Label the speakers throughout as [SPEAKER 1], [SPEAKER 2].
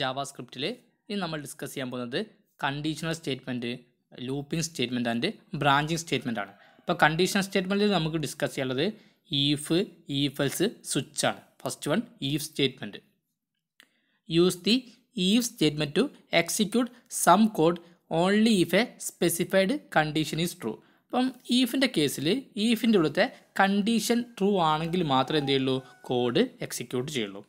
[SPEAKER 1] Java സ്ക്രിപ്റ്റിൽ ഇനി നമ്മൾ discuss ചെയ്യാൻ പോകുന്നത് conditional statement looping statement and branching statement ആണ് ഇപ്പോൾ കണ്ടീഷണൽ സ്റ്റേറ്റ്മെൻറ്റിൽ നമുക്ക് ഡിസ്കസ് ചെയ്യാനുള്ളത് ഈഫ് ഈഫൽസ് സ്വിച്ച് ആണ് first one if statement use the if statement to execute some code only if a specified condition is true അപ്പം ഈഫിൻ്റെ കേസിൽ ഈഫിൻ്റെ ഉള്ളത്തെ condition true ആണെങ്കിൽ മാത്രമേ എന്ത് ചെയ്യുള്ളൂ കോഡ് എക്സിക്യൂട്ട് ചെയ്യുള്ളൂ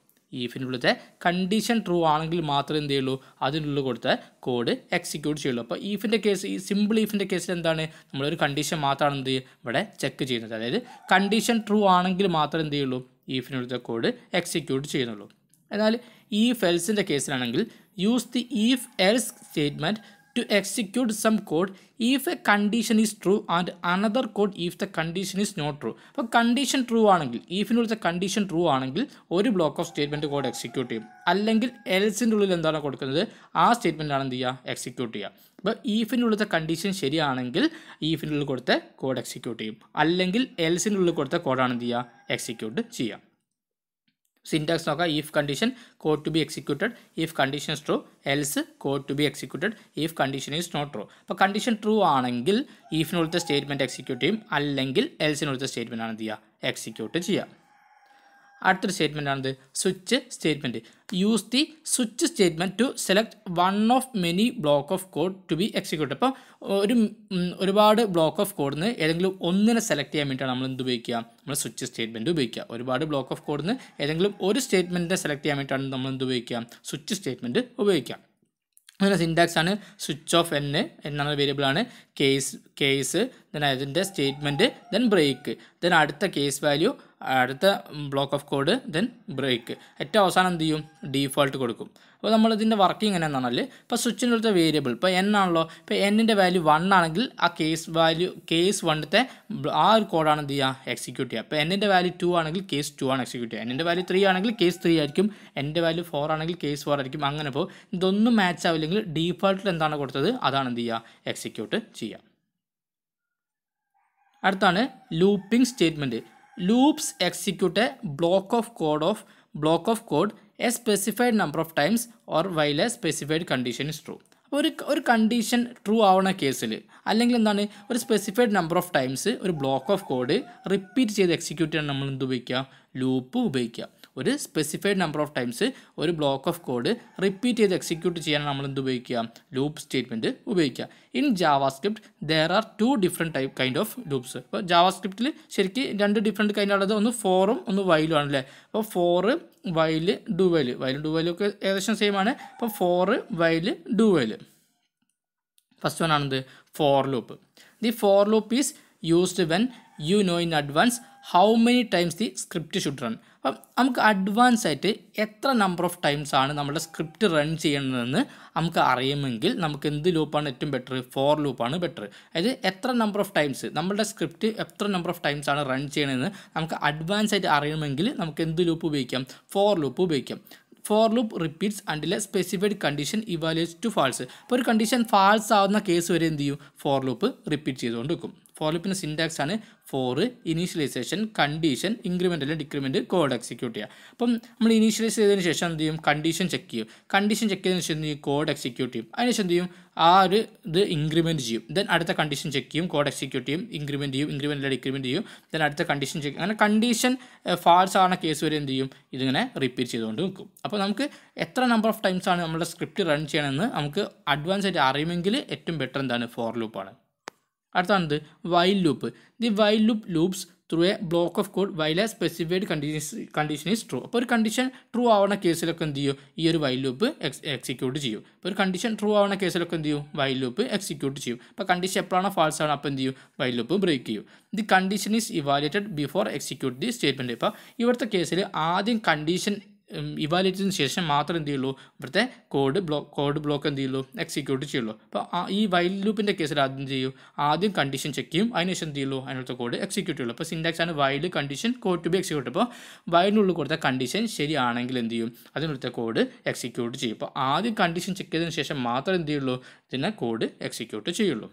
[SPEAKER 1] ഈഫിനുള്ളിലത്തെ കണ്ടീഷൻ ട്രൂ ആണെങ്കിൽ മാത്രമേ എന്ത് ചെയ്യുള്ളൂ അതിനുള്ളിൽ കൊടുത്ത കോഡ് എക്സിക്യൂട്ട് ചെയ്യുള്ളൂ അപ്പോൾ ഈഫിൻ്റെ കേസ് ഈ സിമ്പിൾ ഈഫിൻ്റെ കേസിൽ എന്താണ് നമ്മളൊരു കണ്ടീഷൻ മാത്രമാണ് എന്ത് ഇവിടെ ചെക്ക് ചെയ്യുന്നത് അതായത് കണ്ടീഷൻ ട്രൂ ആണെങ്കിൽ മാത്രമേ എന്ത് ചെയ്യുള്ളൂ ഈഫിനുള്ളിലത്തെ കോഡ് എക്സിക്യൂട്ട് ചെയ്യുന്നുള്ളൂ എന്നാൽ ഈ ഫെൽസിൻ്റെ കേസിലാണെങ്കിൽ use the if else statement to execute some code if a condition is true and another code if the condition is not true അപ്പോൾ കണ്ടീഷൻ ട്രൂ ആണെങ്കിൽ ഈഫിൻ്റെ ഉള്ളിൽ കണ്ടീഷൻ ട്രൂ ആണെങ്കിൽ ഒരു block of statement code execute ചെയ്യും അല്ലെങ്കിൽ എൽസിൻ്റെ ഉള്ളിൽ എന്താണ് കൊടുക്കുന്നത് ആ സ്റ്റേറ്റ്മെൻറ്റാണ് എന്ത് ചെയ്യുക എക്സിക്യൂട്ട് ചെയ്യുക അപ്പോൾ ഈഫിൻ്റെ ഉള്ളിലത്തെ കണ്ടീഷൻ ശരിയാണെങ്കിൽ ഈഫിൻ്റെ ഉള്ളിൽ കൊടുത്ത കോഡ് എക്സിക്യൂട്ട് ചെയ്യും അല്ലെങ്കിൽ എൽസിൻ്റെ ഉള്ളിൽ കൊടുത്ത കോഡാണ് എന്ത് ചെയ്യുക എക്സിക്യൂട്ട് ചെയ്യുക സിൻറ്റാക്സ് നോക്കാം if condition code to be executed if condition true else code to be executed if condition is not true അപ്പോൾ കണ്ടീഷൻ ട്രൂ ആണെങ്കിൽ ഇഫിനുള്ളത്തെ സ്റ്റേറ്റ്മെൻറ്റ് എക്സിക്യൂട്ട് ചെയ്യും അല്ലെങ്കിൽ എൽസിനുള്ളത്തെ സ്റ്റേറ്റ്മെൻറ്റ് ആണ് എന്ത് ചെയ്യുക എക്സിക്യൂട്ട് ചെയ്യുക അടുത്തൊരു സ്റ്റേറ്റ്മെൻ്റ് ആണത് switch statement use the switch statement to select one of many block of code to be execute അപ്പോൾ ഒരു ഒരുപാട് ബ്ലോക്ക് ഓഫ് കോഡിൽ നിന്ന് ഏതെങ്കിലും ഒന്നിനെ സെലക്ട് ചെയ്യാൻ വേണ്ടിയിട്ടാണ് നമ്മൾ എന്ത് ഉപയോഗിക്കുക നമ്മൾ സ്വിച്ച് സ്റ്റേറ്റ്മെൻറ്റ് ഉപയോഗിക്കുക ഒരുപാട് ബ്ലോക്ക് ഓഫ് കോഡിൽ നിന്ന് ഏതെങ്കിലും ഒരു സ്റ്റേറ്റ്മെൻറ്റിനെ സെലക്ട് ചെയ്യാൻ വേണ്ടിയിട്ടാണ് നമ്മൾ എന്ത് ഉപയോഗിക്കുക സ്വിച്ച് സ്റ്റേറ്റ്മെൻറ്റ് ഉപയോഗിക്കുക അതിൻ്റെ സിൻഡാക്സ് ആണ് സ്വിച്ച് ഓഫ് എൻ എന്നുള്ള വേരിയബിളാണ് കേസ് കേസ് ദെൻ അതിൻ്റെ സ്റ്റേറ്റ്മെൻറ്റ് ദെൻ ബ്രേക്ക് ദെൻ അടുത്ത കേസ് വാല്യൂ അടുത്ത block of code then break ഏറ്റവും അവസാനം എന്ത് ചെയ്യും ഡീഫോൾട്ട് കൊടുക്കും അപ്പോൾ നമ്മൾ വർക്കിംഗ് എങ്ങനെ എന്നാണല്ലേ ഇപ്പോൾ സ്വിച്ചിൻ്റെ വേരിയബിൾ ഇപ്പോൾ എൻ ആണല്ലോ ഇപ്പോൾ എന്നിൻ്റെ വാല്യൂ വൺ ആണെങ്കിൽ ആ കേസ് വാല്യൂ കേസ് വണ്ണത്തെ ആ ഒരു കോഡാണ് എന്ത് ചെയ്യുക എക്സിക്യൂട്ട് ചെയ്യുക അപ്പോൾ എന്നിൻ്റെ വാല്യൂ ടു ആണെങ്കിൽ കേസ് ടു ആണ് എക്സിക്യൂട്ട് ചെയ്യുക എന്നിൻ്റെ വാല്യൂ ത്രീ ആണെങ്കിൽ കേസ് ത്രീ ആയിരിക്കും എൻ്റെ വാല്യൂ ഫോർ ആണെങ്കിൽ കേസ് ഫോർ ആയിരിക്കും അങ്ങനെ പോകും ഇതൊന്നും മാച്ച് ആവില്ലെങ്കിൽ ഡീഫോൾട്ടിൽ എന്താണ് കൊടുത്തത് അതാണ് എന്ത് ചെയ്യുക എക്സിക്യൂട്ട് ചെയ്യുക അടുത്താണ് looping statement loops execute a block of code of block of code a specified number of times or while a specified condition is true അപ്പോൾ ഒരു ഒരു കണ്ടീഷൻ ട്രൂ ആവണ കേസിൽ അല്ലെങ്കിൽ എന്താണ് ഒരു സ്പെസിഫൈഡ് നമ്പർ ഓഫ് ടൈംസ് ഒരു ബ്ലോക്ക് ഓഫ് കോഡ് റിപ്പീറ്റ് ചെയ്ത് എക്സിക്യൂട്ട് ചെയ്യാൻ നമ്മൾ എന്ത് ഉപയോഗിക്കുക ലൂപ്പ് ഉപയോഗിക്കുക ഒരു സ്പെസിഫൈഡ് നമ്പർ ഓഫ് ടൈംസ് ഒരു ബ്ലോക്ക് ഓഫ് കോഡ് റിപ്പീറ്റ് ചെയ്ത് എക്സിക്യൂട്ട് ചെയ്യാൻ നമ്മൾ എന്ത് ഉപയോഗിക്കുക ലൂപ്പ് സ്റ്റേറ്റ്മെൻറ്റ് ഉപയോഗിക്കുക in script there are two different type kind of loops ഇപ്പോൾ സ്ക്രിപ്റ്റിൽ ശരിക്ക് രണ്ട് ഡിഫറെൻറ്റ് കൈൻഡ് ഉള്ളത് ഒന്ന് ഫോറും ഒന്ന് വൈലും ആണല്ലേ അപ്പോൾ ഫോറ് വൈല് ഡുവൽ വൈലും ഡുവലും ഒക്കെ ഏകദേശം സെയിം ആണ് അപ്പോൾ for while do while first one ആണെന്ത് for loop the for loop is used when you know in advance how many times the script should run അപ്പം നമുക്ക് അഡ്വാൻസ് ആയിട്ട് എത്ര നമ്പർ ഓഫ് ടൈംസ് ആണ് നമ്മുടെ സ്ക്രിപ്റ്റ് റൺ ചെയ്യണമെന്ന് നമുക്ക് അറിയുമെങ്കിൽ നമുക്ക് എന്ത് ലൂപ്പാണ് ഏറ്റവും ബെറ്റർ ഫോർ ലൂപ്പാണ് ബെറ്റർ അതായത് എത്ര നമ്പർ ഓഫ് ടൈംസ് നമ്മളുടെ സ്ക്രിപ്റ്റ് എത്ര നമ്പർ ഓഫ് ടൈംസ് ആണ് റൺ ചെയ്യണമെന്ന് നമുക്ക് അഡ്വാൻസ് ആയിട്ട് അറിയണമെങ്കിൽ നമുക്ക് എന്ത് ലൂപ്പ് ഉപയോഗിക്കാം ഫോർ ലൂപ്പ് ഉപയോഗിക്കാം for loop repeats until specified condition evaluate to false അപ്പോൾ ഒരു കണ്ടീഷൻ ഫാൾസ് ആവുന്ന കേസ് വരെ എന്ത് ചെയ്യും ഫോർ ലൂപ്പ് റിപ്പീറ്റ് ചെയ്തുകൊണ്ട് വെക്കും ഫോർലിപ്പിൻ്റെ സിൻറ്റാക്സ് ആണ് ഫോർ ഇനീഷ്യലൈസേഷൻ കണ്ടീഷൻ ഇൻക്രിമെൻ്റ് അല്ലെങ്കിൽ ഡിക്രിമെൻറ്റ് കോഡ് എക്സിക്യൂട്ട് ചെയ്യുക അപ്പം നമ്മൾ ഇനീഷ്യലൈസ് ചെയ്തതിന് ശേഷം എന്ത് ചെയ്യും കണ്ടീഷൻ ചെക്ക് ചെയ്യും കണ്ടീഷൻ ചെക്ക് ചെയ്തതിന് ശേഷം എന്ത് ചെയ്യും കോഡ് എക്സിക്യൂട്ട് ചെയ്യും അതിനുശേഷം എന്ത് ചെയ്യും ആ ഒരു ഇത് ഇൻക്രിമെൻറ്റ് ചെയ്യും ദെൻ അടുത്ത കണ്ടീഷൻ ചെക്ക് ചെയ്യും കോഡ് എക്സിക്യൂട്ട് ചെയ്യും ഇൻക്രിമെൻറ്റ് ചെയ്യും ഇൻക്രിമെൻ്റ് അല്ലെങ്കിൽ ഡിക്രിമെൻറ്റ് ചെയ്യും ദെൻ അടുത്ത കണ്ടീഷൻ ചെക്ക് അങ്ങനെ കണ്ടീഷൻ ഫാൾസ് ആവുന്ന കേസ് വരെ എന്ത് ചെയ്യും ഇതിങ്ങനെ റിപ്പീറ്റ് ചെയ്തുകൊണ്ട് നിൽക്കും അപ്പോൾ നമുക്ക് എത്ര നമ്പർ ഓഫ് ടൈംസ് ആണ് നമ്മുടെ സ്ക്രിപ്റ്റ് റൺ ചെയ്യണമെന്ന് നമുക്ക് അഡ്വാൻസ് ആയിട്ട് അറിയുമെങ്കിൽ ഏറ്റവും ബെറ്റർ എന്താണ് ഫോർ ലൂപ്പാണ് അടുത്താണത് while loop the while loop loops through a block of code while a specified condition condition is true അപ്പോൾ ഒരു കണ്ടീഷൻ ട്രൂ ആവുന്ന കേസിലൊക്കെ എന്ത് ചെയ്യും ഈ ഒരു വൈൽ ലൂപ്പ് എക്സിക്യൂട്ട് ചെയ്യും അപ്പോൾ ഒരു കണ്ടീഷൻ ട്രൂ ആവുന്ന കേസിലൊക്കെ എന്ത് ചെയ്യും വൈൽ ലൂപ്പ് എക്സിക്യൂട്ട് ചെയ്യും അപ്പോൾ കണ്ടീഷൻ എപ്പോഴാണോ ഫാൾസ് ആണ് അപ്പോൾ എന്ത് ചെയ്യും വൈൽ ലൂപ്പ് ബ്രേക്ക് ചെയ്യും the condition is evaluated before execute the statement ഇപ്പോൾ ഇവിടുത്തെ കേസിൽ ആദ്യം കണ്ടീഷൻ ഇവാലുവേറ്റിന് ശേഷം മാത്രം എന്ത് ചെയ്യുള്ളൂ ഇവിടുത്തെ കോഡ് ബ്ലോക്ക് കോഡ് ബ്ലോക്ക് എന്ത് ചെയ്യുള്ളൂ എക്സിക്യൂട്ട് ചെയ്യുള്ളൂ അപ്പോൾ ഈ വൈൽ ലൂപ്പിൻ്റെ കേസിൽ ആദ്യം ചെയ്യും ആദ്യം കണ്ടീഷൻ ചെക്ക് ചെയ്യും അതിനുശേഷം എന്ത് ചെയ്യുള്ളൂ അതിനകത്ത് കോഡ് എക്സിക്യൂട്ട് ചെയ്യുള്ളൂ അപ്പോൾ സിൻഡാക്സ് ആണ് while condition code to be execute അപ്പോൾ വൈലിനുള്ളിൽ കൊടുത്ത കണ്ടീഷൻ ശരിയാണെങ്കിൽ എന്ത് ചെയ്യും അതിനുള്ളിലത്തെ കോഡ് എക്സിക്യൂട്ട് ചെയ്യും അപ്പോൾ ആദ്യം കണ്ടീഷൻ ചെക്ക് ചെയ്തതിന് ശേഷം മാത്രം എന്ത് ചെയ്യുള്ളൂ ഇതിനെ കോഡ് എക്സിക്യൂട്ട് ചെയ്യുള്ളൂ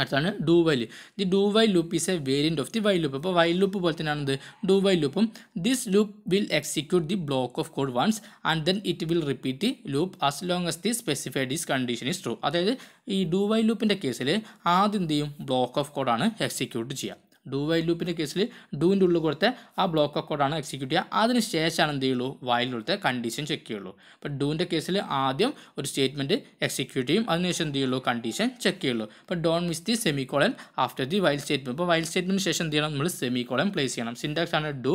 [SPEAKER 1] അടുത്താണ് do while the do while loop is a variant of the while loop അപ്പോൾ വൈ ലൂപ്പ് പോലെ തന്നെയാണത് ഡു വൈ ലൂപ്പും this loop will execute the block of code once and then it will repeat the loop as long as the specified is condition is true അതായത് ഈ do while ലൂപ്പിൻ്റെ കേസിൽ ആദ്യം എന്ത് ചെയ്യും ബ്ലോക്ക് ഓഫ് കോഡാണ് execute ചെയ്യുക ഡു വൈൽ ലൂപ്പിൻ്റെ കേസിൽ ഡൂവിൻ്റെ ഉള്ളിൽ കൊടുത്ത് ആ ബ്ലോക്ക് അക്കോഡാണ് എക്സിക്യൂട്ട് ചെയ്യുക അതിന് ശേഷമാണ് എന്ത് ചെയ്യുള്ളൂ വയലിൽ കൊടുത്ത് കണ്ടീഷൻ ചെക്ക് ചെയ്യുള്ളൂ അപ്പോൾ ഡൂവിൻ്റെ കേസിൽ ആദ്യം ഒരു സ്റ്റേറ്റ്മെൻറ്റ് എക്സിക്യൂട്ട് ചെയ്യും അതിനുശേഷം എന്ത് ചെയ്യുള്ളൂ കണ്ടീഷൻ ചെക്ക് ചെയ്യുള്ളൂ അപ്പോൾ don't miss the semicolon after the while statement അപ്പോൾ വൈൽ സ്റ്റേറ്റ്മെൻറ്റ് ശേഷം എന്ത് ചെയ്യണം നമ്മൾ സെമി കോളൻ പ്ലേസ് ചെയ്യണം സിൻഡാക്സ് ആണ് do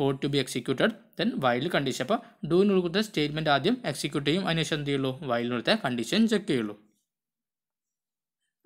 [SPEAKER 1] code to be executed then while condition അപ്പോൾ ഡൂവിനുള്ളിൽ കൊടുത്ത സ്റ്റേറ്റ്മെൻറ്റ് ആദ്യം എക്സിക്യൂട്ട് ചെയ്യും അതിനുശേഷം എന്ത് ചെയ്യുള്ളൂ വൈലിനുള്ളിലത്തെ കണ്ടീഷൻ ചെക്ക് ചെയ്യുള്ളൂ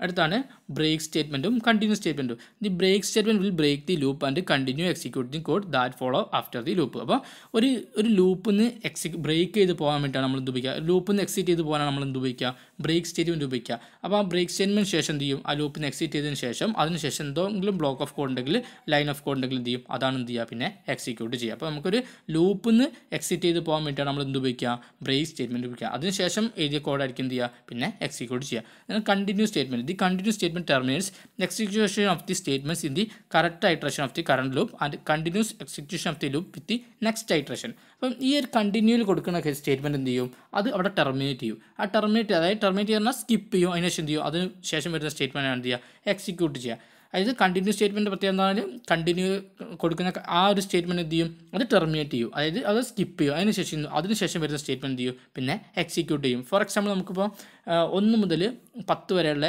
[SPEAKER 1] അടുത്താണ് ബ്രേക്ക് സ്റ്റേറ്റ്മെൻറ്റും കണ്ടിന്യൂ സ്റ്റേറ്റ്മെൻറ്റും the break statement will break the loop and continue execute code that follow after the loop അപ്പോൾ ഒരു ഒരു ലൂപ്പിൽ നിന്ന് ബ്രേക്ക് ചെയ്ത് പോകാൻ വേണ്ടിയിട്ടാണ് നമ്മൾ ഉപയോഗിക്കുക ലൂപ്പിൽ നിന്ന് എക്സിറ്റ് ചെയ്ത് പോകാനാണ് നമ്മൾ എന്ത് ഉപയോഗിക്കുക ബ്രേക്ക് സ്റ്റേറ്റ്മെൻറ്റ് ഉപയോഗിക്കുക അപ്പോൾ ആ ബ്രേക്ക് സ്റ്റേറ്റ്മെൻറ്റ് ശേഷം എന്ത് ചെയ്യും ആ ലൂപ്പിൽ നിന്ന് എക്സിറ്റ് ചെയ്തതിന് ശേഷം അതിനുശേഷം എന്തെങ്കിലും ബ്ലോക്ക് ഓഫ് കോഡ് ഉണ്ടെങ്കിൽ ലൈൻ ഓഫ് കോഡ് ഉണ്ടെങ്കിൽ എന്ത് ചെയ്യും അതാണ് എന്ത് ചെയ്യുക പിന്നെ എക്സിക്യൂട്ട് ചെയ്യുക അപ്പോൾ നമുക്കൊരു ലൂപ്പിൽ നിന്ന് എക്സിറ്റ് ചെയ്ത് പോകാൻ വേണ്ടിയിട്ടാണ് നമ്മൾ എന്ത് ഉപയോഗിക്കുക ബ്രേക്ക് സ്റ്റേറ്റ്മെൻറ്റ് ഉപയോഗിക്കുക അതിനുശേഷം എഴുതിയ കോഡായിരിക്കും എന്ത് ചെയ്യുക പിന്നെ എക്സിക്യൂട്ട് ചെയ്യുക continue statement the continuous statement terminates execution of the statements in the correct iteration of the current loop and continuous execution of the loop with the next iteration അപ്പം ഈ ഒരു കണ്ടിന്യൂയിൽ കൊടുക്കുന്ന സ്റ്റേറ്റ്മെൻറ്റ് എന്ത് ചെയ്യും അത് അവിടെ ടെർമിനേറ്റ് ചെയ്യും ആ ടെർമിനേറ്റ് അതായത് ടെർമിനേറ്റ് ചെയ്യുന്ന സ്കിപ്പ് ചെയ്യും അതിനുശേഷം എന്ത് ചെയ്യും അതിന് ശേഷം വരുന്ന സ്റ്റേറ്റ്മെൻറ്റ് എന്ത് ചെയ്യുക എക്സിക്യൂട്ട് ചെയ്യുക അതായത് കണ്ടിന്യൂ സ്റ്റേറ്റ്മെൻറ്റ് പ്രത്യേകം എന്താണ് കണ്ടിന്യൂ കൊടുക്കുന്ന ആ ഒരു സ്റ്റേറ്റ്മെൻറ്റ് എന്ത് ചെയ്യും അത് ടെർമിനേറ്റ് ചെയ്യും അതായത് അത് സ്കിപ്പ് ചെയ്യും അതിനുശേഷം അതിനുശേഷം വരുന്ന സ്റ്റേറ്റ്മെൻറ്റ് എന്ത് ചെയ്യും പിന്നെ എക്സിക്യൂട്ട് ചെയ്യും ഫോർ എക്സാമ്പിൾ നമുക്കിപ്പോൾ ഒന്ന് മുതൽ പത്ത് വരെയുള്ള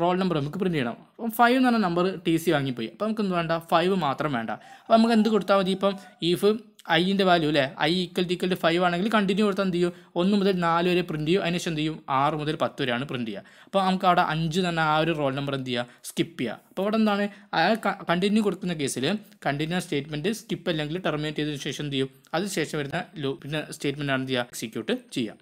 [SPEAKER 1] റോൾ നമ്പർ നമുക്ക് പ്രിൻറ്റ് ചെയ്യണം അപ്പം ഫൈവ് എന്ന് പറഞ്ഞ നമ്പർ ടി സി വാങ്ങിപ്പോയി അപ്പോൾ നമുക്ക് എന്ത് വേണ്ട ഫൈവ് മാത്രം വേണ്ട അപ്പോൾ നമുക്ക് എന്ത് കൊടുത്താൽ മതി ഇപ്പം ഇഫ് ഐൻ്റെ വാല്യൂ അല്ലേ I equal to equal to five ആണെങ്കിൽ കണ്ടിന്യൂ കൊടുത്താൽ എന്ത് ചെയ്യും ഒന്ന് മുതൽ നാല് വരെ പ്രിൻറ്റ് ചെയ്യും അതിനുശേഷം എന്ത് ചെയ്യും ആറ് മുതൽ പത്ത് വരെയാണ് പ്രിൻറ്റ് ചെയ്യുക അപ്പോൾ നമുക്ക് അവിടെ അഞ്ച് തന്നെ ആ ഒരു റോൾ നമ്പർ എന്ത് ചെയ്യുക സ്കിപ്പ് ചെയ്യുക അപ്പോൾ അവിടെ എന്താണ് അയാൾ കണ്ടിന്യൂ കൊടുക്കുന്ന കേസിൽ കണ്ടിന്യൂ സ്റ്റേറ്റ്മെൻറ്റ് സ്കിപ്പ് അല്ലെങ്കിൽ ടെർമിനേറ്റ് ചെയ്തതിന് ശേഷം എന്ത് ചെയ്യും അതിന് ശേഷം വരുന്ന ലൂ പിന്നെ സ്റ്റേറ്റ്മെൻറ്റാണ് എന്ത് ചെയ്യുക എക്സിക്യൂട്ട് ചെയ്യുക